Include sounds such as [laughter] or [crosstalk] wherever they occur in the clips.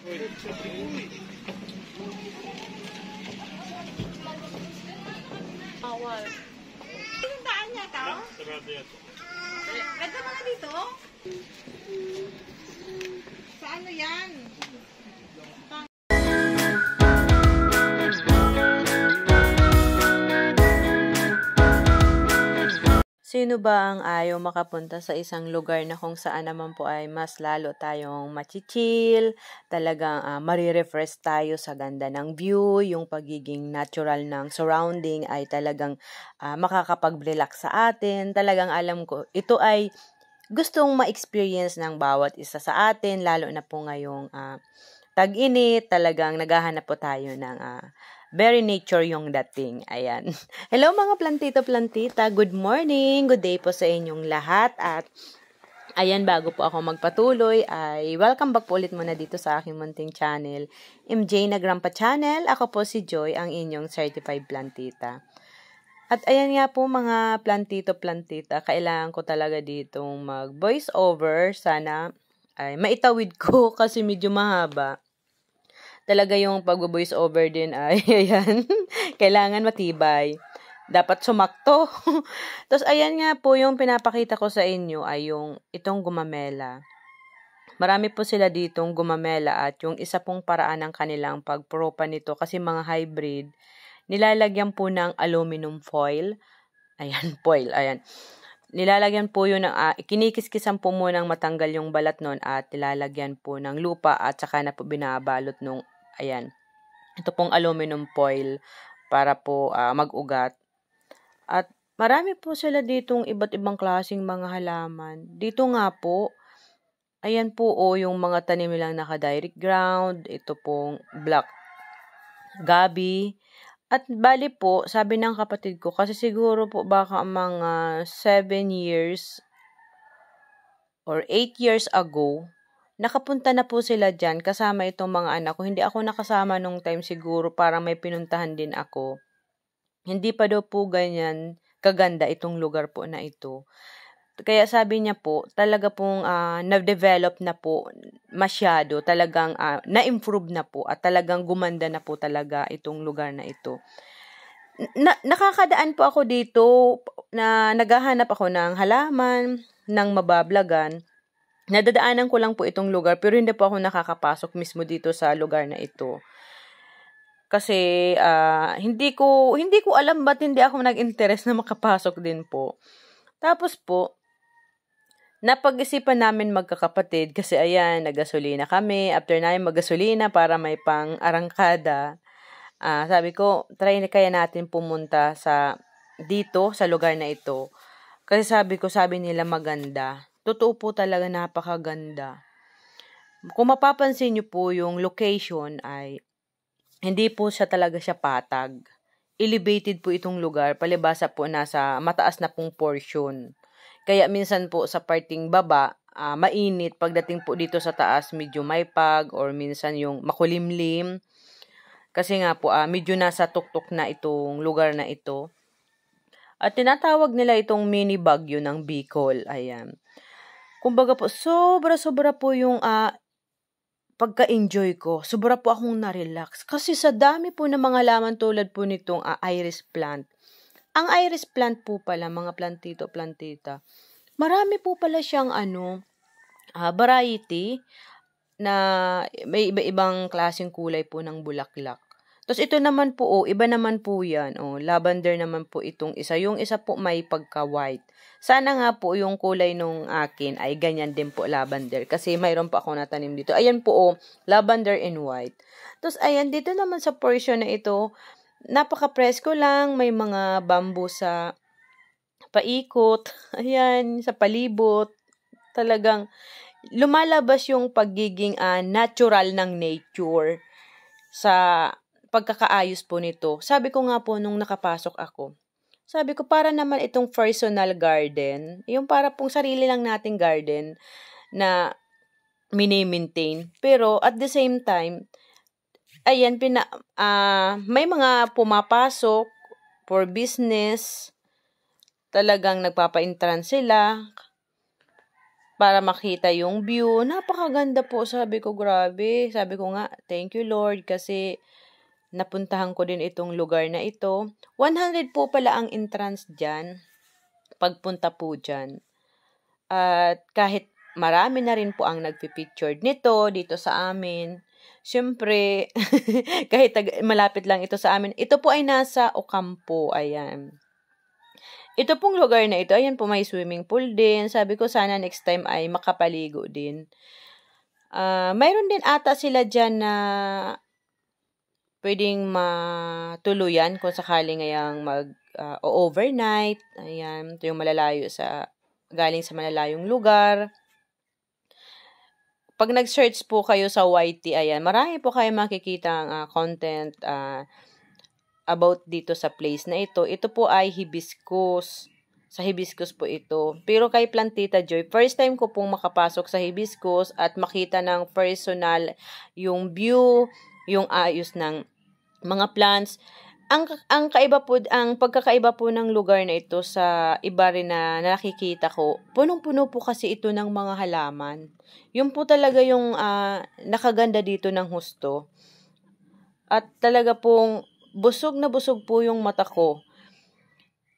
Bawal. Yung daan niya tao? Sarado yan. Ganda mo na dito? Sa ano yan? Sino ba ang ayaw makapunta sa isang lugar na kung saan naman po ay mas lalo tayong machichil, talagang uh, ah, marirefresh tayo sa ganda ng view, yung pagiging natural ng surrounding ay talagang uh, makakapag-relax sa atin. Talagang alam ko, ito ay gustong ma-experience ng bawat isa sa atin, lalo na po ngayong uh, tag-init, talagang naghahanap po tayo ng uh, Very nature yung dating. Ayan. [laughs] Hello mga plantito-plantita. Good morning. Good day po sa inyong lahat. At Ayan, bago po ako magpatuloy, ay welcome back po ulit muna dito sa aking munting channel, MJ na Nagrampa Channel. Ako po si Joy, ang inyong certified plantita. At ayan nga po mga plantito-plantita, kailangan ko talaga ditong mag voice over. Sana ay maitawid ko [laughs] kasi medyo mahaba talaga yung pag-voice over din ay, [laughs] ayan, kailangan matibay. Dapat sumakto. [laughs] Tapos, ayan nga po, yung pinapakita ko sa inyo ay yung itong gumamela. Marami po sila ditong gumamela at yung isa pong paraan ng kanilang pagpropa nito kasi mga hybrid, nilalagyan po ng aluminum foil. Ayan, [laughs] foil, ayan. Nilalagyan po yun ng, uh, kinikiskisan po munang matanggal yung balat nun at nilalagyan po ng lupa at saka na po binabalot ng Ayan. Ito pong aluminum foil para po uh, mag-ugat. At marami po sila ditong iba't ibang klasing mga halaman. Dito nga po, ayan po o oh, yung mga tanim nilang naka-direct ground. Ito pong black gabi. At bali po, sabi ng kapatid ko, kasi siguro po baka mga 7 years or 8 years ago, nakapunta na po sila dyan kasama itong mga anak ko. Hindi ako nakasama nung time siguro para may pinuntahan din ako. Hindi pa daw po ganyan kaganda itong lugar po na ito. Kaya sabi niya po, talaga pong uh, na-develop na po masyado, talagang uh, na-improve na po at talagang gumanda na po talaga itong lugar na ito na, nakakadaan po ako dito na naghahanap ako ng halaman, ng mabablagan. Nadadaanan ko lang po itong lugar pero hindi po ako nakakapasok mismo dito sa lugar na ito. Kasi uh, hindi ko hindi ko alam ba't hindi ako nag-interest na makapasok din po. Tapos po napag-isipan namin magkakapatid kasi ayan, nagasolina kami. After namin magasolina para may pang-arangkada. Uh, sabi ko, try na kaya natin pumunta sa dito sa lugar na ito. Kasi sabi ko, sabi nila maganda. Totoo po talaga napakaganda. Kung mapapansin niyo po yung location ay hindi po siya talaga siya patag. Elevated po itong lugar, palibasa po nasa mataas na pong portion. Kaya minsan po sa parting baba, uh, mainit. Pagdating po dito sa taas, medyo may pag or minsan yung makulimlim. Kasi nga po, uh, medyo nasa tuktok na itong lugar na ito. At tinatawag nila itong mini bagyo ng Bicol. Ayan. Kumbaga po, sobra-sobra po yung uh, pagka-enjoy ko. Sobra po akong na-relax. Kasi sa dami po ng mga laman tulad po nitong uh, iris plant. Ang iris plant po pala, mga plantito, plantita, marami po pala siyang ano, uh, variety na may iba-ibang klaseng kulay po ng bulaklak. Tapos ito naman po, oh, iba naman po yan. Oh, lavender naman po itong isa. Yung isa po may pagka-white. Sana nga po yung kulay nung akin ay ganyan din po lavender. Kasi mayroon pa ako natanim dito. Ayan po, oh, lavender and white. Tapos ayan, dito naman sa portion na ito, napaka-presko lang. May mga bamboo sa paikot. [laughs] Ayan, sa palibot. Talagang lumalabas yung pagiging uh, natural ng nature sa pagkakaayos po nito. Sabi ko nga po nung nakapasok ako, sabi ko para naman itong personal garden, yung para pong sarili lang nating garden na mini-maintain. Pero at the same time, ayan, pina, uh, may mga pumapasok for business, talagang nagpapa-entrance sila para makita yung view. Napakaganda po, sabi ko, grabe. Sabi ko nga, thank you Lord kasi Napuntahan ko din itong lugar na ito. 100 po pala ang entrance dyan. Pagpunta po dyan. At kahit marami na rin po ang nagpipicture nito dito sa amin. Siyempre, [laughs] kahit malapit lang ito sa amin. Ito po ay nasa Ocampo. Ayan. Ito pong lugar na ito, ayan po may swimming pool din. Sabi ko sana next time ay makapaligo din. Uh, mayroon din ata sila dyan na pwedeng matuluyan kung sakali ngayang mag-overnight. Ah, uh, ayan, ito yung malalayo sa, galing sa malalayong lugar. Pag nag-search po kayo sa YT, ayan, marami po kayo makikita ang uh, content uh, about dito sa place na ito. Ito po ay hibiscus. Sa hibiscus po ito. Pero kay Plantita Joy, first time ko pong makapasok sa hibiscus at makita ng personal yung view, yung ayos ng mga plants. Ang, ang kaiba po, ang pagkakaiba po ng lugar na ito sa iba rin na nakikita ko, punong-puno po kasi ito ng mga halaman. Yun po talaga yung uh, nakaganda dito ng husto. At talaga pong busog na busog po yung mata ko.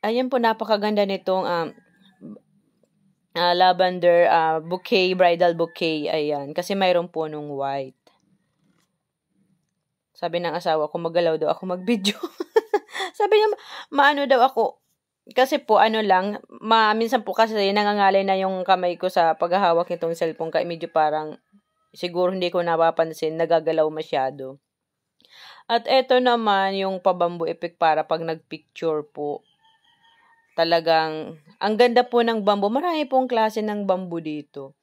Ayan po, napakaganda nitong um, uh, lavender uh, bouquet, bridal bouquet. Ayan, kasi mayroon po nung white. Sabi ng asawa ko, magalaw daw ako mag-video. [laughs] sabi niya, maano daw ako. Kasi po, ano lang, ma, minsan po kasi nangangalay na yung kamay ko sa paghahawak nitong cellphone kaya medyo parang siguro hindi ko napapansin, nagagalaw masyado. At eto naman yung pabambo effect para pag nagpicture po. Talagang, ang ganda po ng bambo. Marami pong klase ng bambo dito.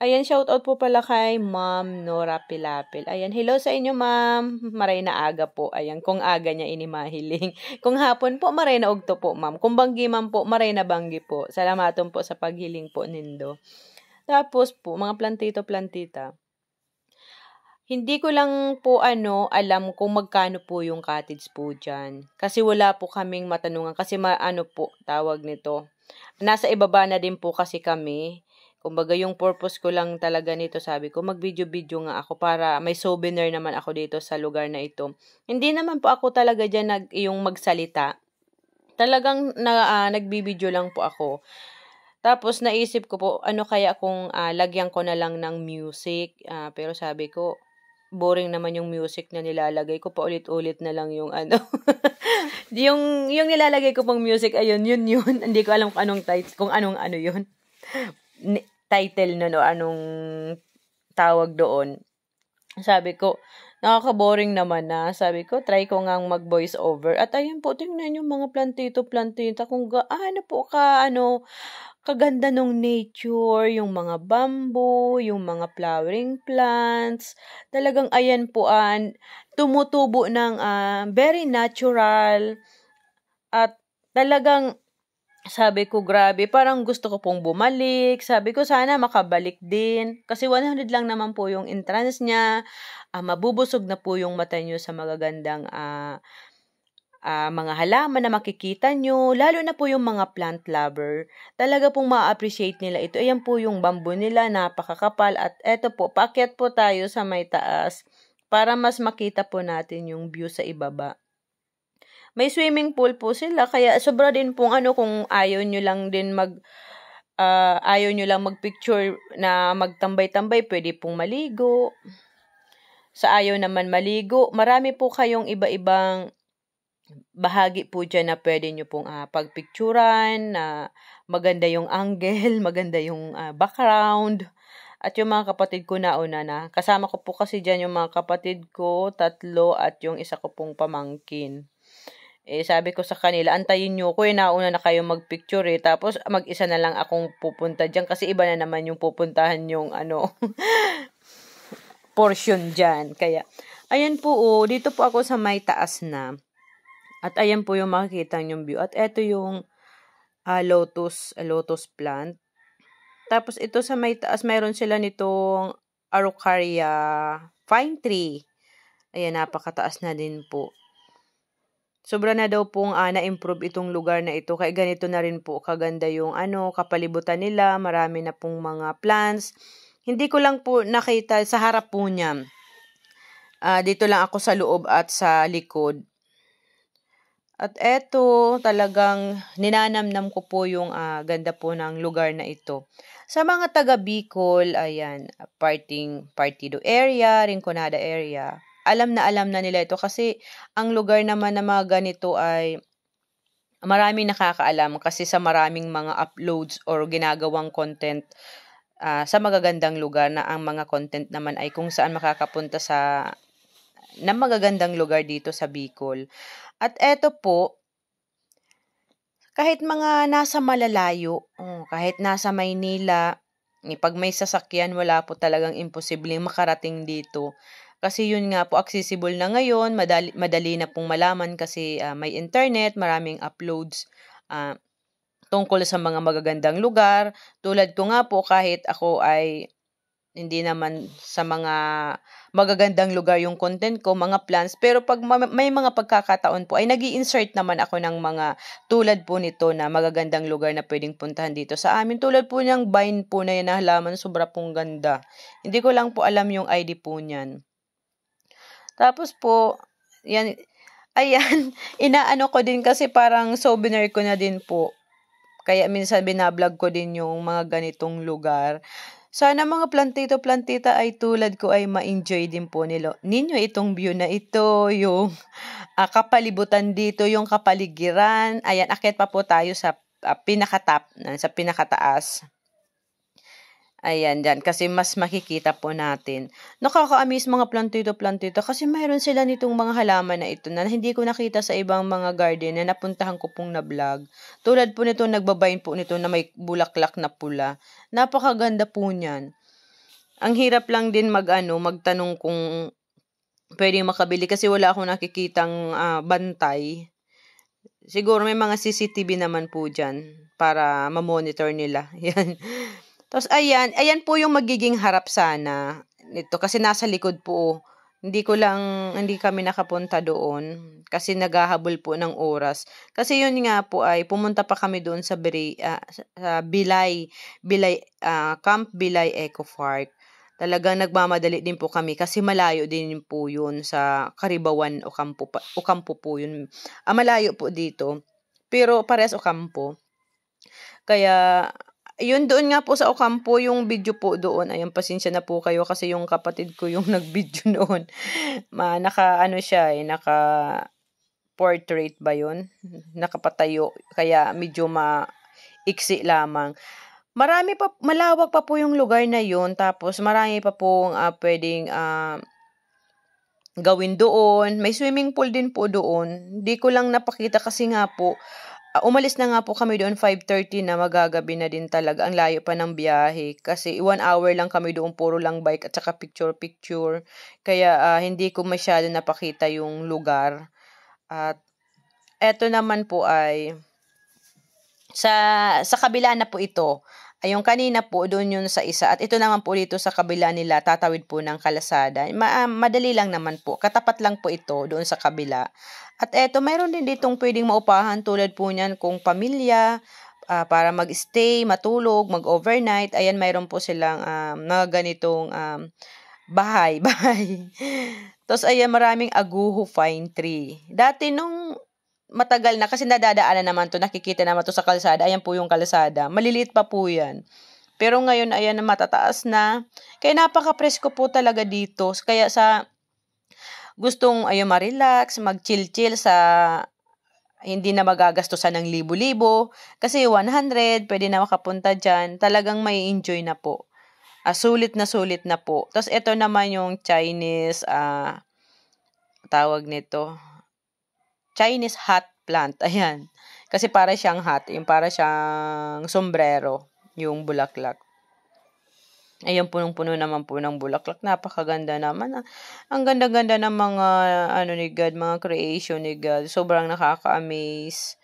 Ayan, shoutout po pala kay Ma'am Nora Pilapil. Ayan, hello sa inyo, Ma'am. Maray na aga po. Ayan, kung aga niya inimahiling. [laughs] Kung hapon po, maray na ugto po, Ma'am. Kung banggi man po, maray na banggi po. Salamaton po sa paghiling po nindo. Tapos po, mga plantito-plantita. Hindi ko lang po ano, alam kung magkano po yung cottage po dyan. Kasi wala po kaming matanungan. Kasi ma, ano po, tawag nito. Nasa ibaba na din po kasi kami Kumbaga yung purpose ko lang talaga nito, sabi ko, mag-video-video nga ako para may souvenir naman ako dito sa lugar na ito. Hindi naman po ako talaga dyan nag, yung magsalita. Talagang na, uh, ah, nagbibideo lang po ako. Tapos naisip ko po, ano kaya kung uh, lagyan ko na lang ng music. Uh, pero sabi ko, boring naman yung music na nilalagay ko. Paulit-ulit na lang yung ano. [laughs] yung, yung nilalagay ko pang music, ayun, yun yun. [laughs] Hindi ko alam kung anong title, kung anong ano yun title na no, anong tawag doon. Sabi ko, nakaka-boring naman na. Ah. Sabi ko, try ko ngang mag-voice over. At ayun po, tingnan yung mga plantito, plantita, kung gaano po ka, ano, kaganda nung nature, yung mga bamboo, yung mga flowering plants. Talagang ayan po, an, ah, tumutubo ng uh, very natural at talagang sabi ko, grabe, parang gusto ko pong bumalik. Sabi ko, sana makabalik din. Kasi 100 lang naman po yung entrance niya. Uh, mabubusog na po yung mata niyo sa magagandang uh, uh, mga halaman na makikita niyo. lalo na po yung mga plant lover. Talaga pong ma-appreciate nila ito. Ayan po yung bamboo nila, napakakapal. At eto po, paket po tayo sa may taas para mas makita po natin yung view sa ibaba. May swimming pool po sila. Kaya sobra din pong ano kung ayaw nyo lang din mag... Uh, ayaw nyo lang magpicture na magtambay-tambay, pwede pong maligo. Sa ayaw naman maligo, marami po kayong iba-ibang bahagi po dyan na pwede nyo pong uh, ah, pagpicturan, na uh, maganda yung angle, [laughs] maganda yung uh, background. At yung mga kapatid ko nauna na, kasama ko po kasi dyan yung mga kapatid ko, tatlo, at yung isa ko pong pamangkin. Eh, sabi ko sa kanila, antayin nyo ko eh, nauna na kayo magpicture eh. Tapos, mag-isa na lang akong pupunta dyan kasi iba na naman yung pupuntahan yung ano, [laughs] portion dyan. Kaya, ayan po oh, dito po ako sa may taas na. At ayan po yung makikita yung view. At eto yung uh, lotus, uh, lotus plant. Tapos ito sa may taas, mayroon sila nitong Araucaria fine tree. Ayan, napakataas na din po. Sobra na daw pong uh, na-improve itong lugar na ito. Kaya ganito na rin po kaganda yung ano, kapalibutan nila. Marami na pong mga plants. Hindi ko lang po nakita sa harap po niya. Uh, dito lang ako sa loob at sa likod. At eto, talagang ninanamnam ko po yung uh, ganda po ng lugar na ito. Sa mga taga Bicol, ayan, parting Partido area, Rinconada area, alam na alam na nila ito kasi ang lugar naman ng na mga ganito ay maraming nakakaalam kasi sa maraming mga uploads or ginagawang content uh, sa magagandang lugar na ang mga content naman ay kung saan makakapunta sa na magagandang lugar dito sa Bicol. At eto po, kahit mga nasa malalayo, oh, kahit nasa Maynila, eh, pag may sasakyan, wala po talagang imposibleng makarating dito kasi yun nga po, accessible na ngayon, madali, madali na pong malaman kasi uh, may internet, maraming uploads uh, tungkol sa mga magagandang lugar. Tulad ko nga po, kahit ako ay hindi naman sa mga magagandang lugar yung content ko, mga plans. Pero pag may mga pagkakataon po, ay nag insert naman ako ng mga tulad po nito na magagandang lugar na pwedeng puntahan dito sa amin. Tulad po niyang vine po na yan na halaman, sobra pong ganda. Hindi ko lang po alam yung ID po niyan. Tapos po, yan, ayan, [laughs] inaano ko din kasi parang souvenir ko na din po. Kaya minsan binablog ko din yung mga ganitong lugar. Sana mga plantito-plantita ay tulad ko ay ma-enjoy din po nilo, ninyo itong view na ito, yung uh, kapalibutan dito, yung kapaligiran. Ayan, akit pa po tayo sa uh, ah, pinakatap, sa pinakataas. Ayan, dyan. Kasi mas makikita po natin. nakaka Nakakaamis mga plantito-plantito kasi mayroon sila nitong mga halaman na ito na hindi ko nakita sa ibang mga garden na napuntahan ko pong na vlog. Tulad po nito, nagbabayin po nito na may bulaklak na pula. Napakaganda po niyan. Ang hirap lang din mag-ano, magtanong kung pwede makabili kasi wala akong nakikitang uh, bantay. Siguro may mga CCTV naman po dyan para mamonitor nila. [laughs] Yan. Tapos, ayan. Ayan po yung magiging harap sana nito. Kasi nasa likod po. Hindi ko lang, hindi kami nakapunta doon. Kasi naghahabol po ng oras. Kasi yun nga po ay, pumunta pa kami doon sa, Biri, uh, ah, sa Bilay, Bilay, uh, Camp Bilay Eco Park. Talagang nagmamadali din po kami kasi malayo din po yun sa Karibawan o Kampo, o Kampo po yun. Ah, malayo po dito. Pero pares o Kampo. Kaya yun doon nga po sa Ocampo, yung video po doon. Ayun, pasensya na po kayo kasi yung kapatid ko yung [laughs] nag-video noon. Ma, naka, ano siya eh, naka portrait ba yun? Nakapatayo. Kaya medyo ma iksi lamang. Marami pa, malawak pa po yung lugar na yun. Tapos marami pa pong uh, pwedeng uh, gawin doon. May swimming pool din po doon. Hindi ko lang napakita kasi nga po, Uh, umalis na nga po kami doon 5.30 na magagabi na din talaga. Ang layo pa ng biyahe kasi 1 hour lang kami doon puro lang bike at saka picture-picture. Kaya uh, hindi ko masyado napakita yung lugar. At eto naman po ay sa sa kabila na po ito. Ay yung kanina po, doon yun sa isa. At ito naman po dito sa kabila nila, tatawid po ng kalasada. Ma ah, madali lang naman po. Katapat lang po ito doon sa kabila. At eto, mayroon din ditong pwedeng maupahan tulad po niyan kung pamilya, uh, para mag-stay, matulog, mag-overnight. Ayan, mayroon po silang um, mga ganitong um, bahay, [laughs] bahay. Tapos ayan, maraming aguho fine tree. Dati nung matagal na kasi nadadaanan naman to, nakikita naman to sa kalsada. Ayan po yung kalsada. Maliliit pa po yan. Pero ngayon, ayan na matataas na. Kaya napaka-presko po talaga dito. Kaya sa gustong ayun ma-relax, mag-chill-chill sa hindi na magagastusan ng libo-libo. Kasi 100, pwede na makapunta dyan. Talagang may enjoy na po. Uh, sulit na sulit na po. Tapos ito naman yung Chinese, uh, tawag nito, Chinese hat plant. [laughs] Ayan. Kasi para siyang hat, yung para siyang sombrero, yung bulaklak. Ayun, punong-puno naman po ng bulaklak. Napakaganda naman. Ah. Ang ganda-ganda ng mga, ano ni God, mga creation ni God. Sobrang nakaka-amaze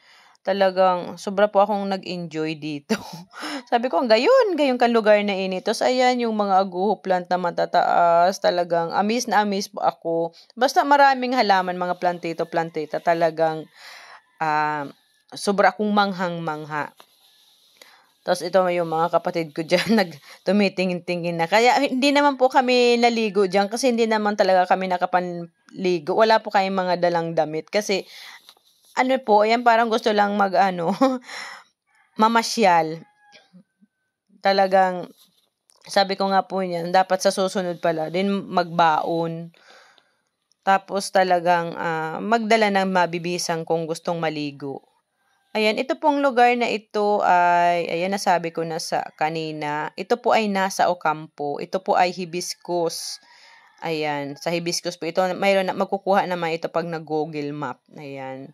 talagang sobra po akong nag-enjoy dito. [laughs] Sabi ko, gayon, gayon kan lugar na ini. Tapos ayan, yung mga aguho plant na matataas, talagang amis na amis po ako. Basta maraming halaman, mga plantito, plantita, talagang uh, sobra akong manghang-mangha. Tapos ito yung mga kapatid ko dyan, [laughs] nag tumitingin-tingin na. Kaya hindi naman po kami naligo dyan kasi hindi naman talaga kami nakapanligo. Wala po kayong mga dalang damit kasi ano po, yan parang gusto lang mag, ano, [laughs] mamasyal. Talagang, sabi ko nga po niyan, dapat sa susunod pala, din magbaon. Tapos talagang uh, magdala ng mabibisang kung gustong maligo. Ayan, ito pong lugar na ito ay, ayan nasabi ko na sa kanina, ito po ay nasa Ocampo. Ito po ay hibiscus. Ayan, sa hibiscus po ito, mayroon na, magkukuha naman ito pag nag-google map. Ayan.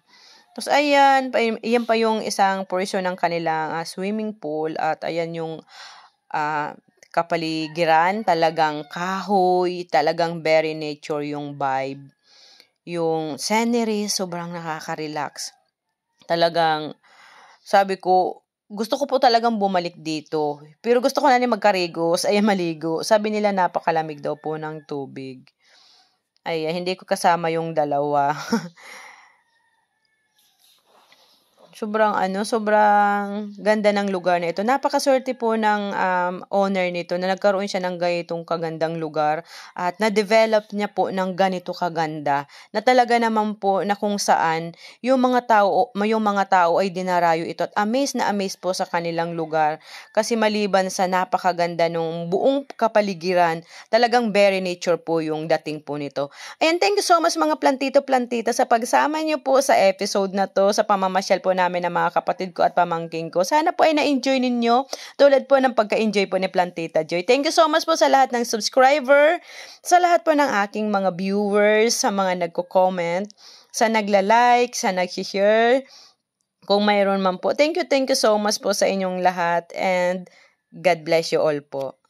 Tapos ayan, ayan pa yung isang portion ng kanilang uh, swimming pool at ayan yung uh, kapaligiran, talagang kahoy, talagang very nature yung vibe. Yung scenery, sobrang nakaka-relax. Talagang, sabi ko, gusto ko po talagang bumalik dito. Pero gusto ko na ni magkarigos, [laughs] ay maligo. Sabi nila napakalamig daw po ng tubig. Ay, hindi ko kasama yung dalawa. [laughs] Sobrang ano, sobrang ganda ng lugar na ito. Napakaswerte po ng um, owner nito na nagkaroon siya ng ganitong kagandang lugar at na-develop niya po ng ganito kaganda na talaga naman po na kung saan yung mga tao, yung mga tao ay dinarayo ito at amazed na amazed po sa kanilang lugar kasi maliban sa napakaganda nung buong kapaligiran, talagang very nature po yung dating po nito. Ayan, thank you so much mga plantito-plantita sa pagsama niyo po sa episode na to, sa pamamasyal po namin namin ng mga kapatid ko at pamangking ko. Sana po ay na-enjoy ninyo tulad po ng pagka-enjoy po ni Plantita Joy. Thank you so much po sa lahat ng subscriber, sa lahat po ng aking mga viewers, sa mga nagko-comment, sa nagla-like, sa nag-share, kung mayroon man po. Thank you, thank you so much po sa inyong lahat and God bless you all po.